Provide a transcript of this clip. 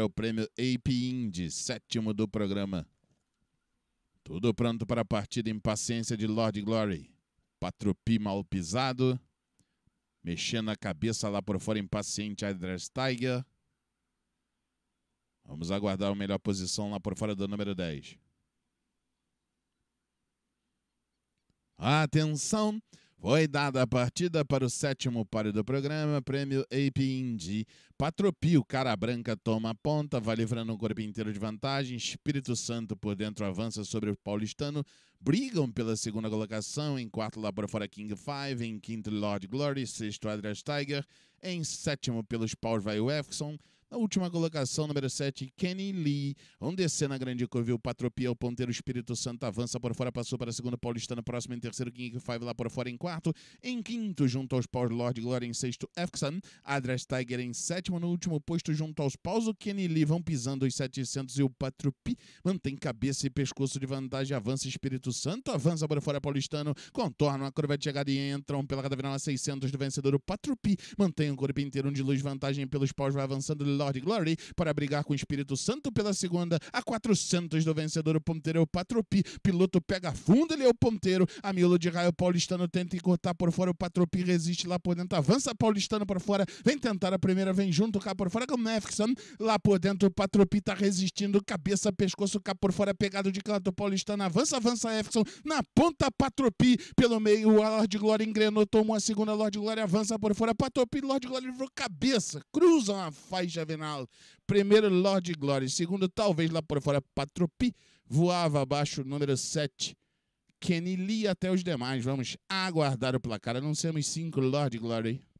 é o prêmio AP Indy, sétimo do programa. Tudo pronto para a partida Impaciência de Lord Glory. Patropi mal pisado. Mexendo a cabeça lá por fora, impaciente Adres Tiger. Vamos aguardar a melhor posição lá por fora do número 10. Atenção! Foi dada a partida para o sétimo páreo do programa, prêmio AP Indy. Patropio, cara branca, toma a ponta, vai livrando o corpo inteiro de vantagem. Espírito Santo por dentro avança sobre o paulistano. Brigam pela segunda colocação. Em quarto lá para fora, King Five. Em quinto, Lord Glory. Sexto, Adrias Tiger. Em sétimo, pelos paus, vai o Efson. A última colocação, número 7, Kenny Lee. vão descer na grande curva, o Patropia, é o ponteiro Espírito Santo avança por fora, passou para a segunda no próximo em terceiro, King Five lá por fora em quarto. Em quinto, junto aos paus, Lord Glory em sexto, Efxan. Adras Tiger em sétimo, no último posto, junto aos Paus, o Kenny Lee vão pisando os 700 e o Patropi mantém cabeça e pescoço de vantagem, avança Espírito Santo, avança por fora Paulistano, contorna a curva de chegada e entram pela reta final a 600 do vencedor, o Patropi mantém o corpo inteiro de luz, vantagem pelos Paus, vai avançando Lord Glory para brigar com o Espírito Santo pela segunda, a 400 do vencedor o ponteiro o Patropi, piloto pega fundo, ele é o ponteiro, a miolo de raio paulistano tenta encurtar por fora, o Patropi resiste lá por dentro, avança paulistano por fora, vem tentar a primeira, vem junto cá por fora com o Nefson, lá por dentro o Patropi tá resistindo, cabeça, pescoço cá por fora, pegado de canto, paulistano avança, avança Efson, na ponta Patropi, pelo meio o Lord Glory engrenou, tomou a segunda, Lord Glory avança por fora, Patropi, Lord Glory livrou cabeça, cruza uma faixa Primeiro, Lorde Glory. Segundo, talvez lá por fora, Patropi voava abaixo, número 7. Kenny Lee até os demais. Vamos aguardar o placar. Anunciamos 5, Lorde Glory.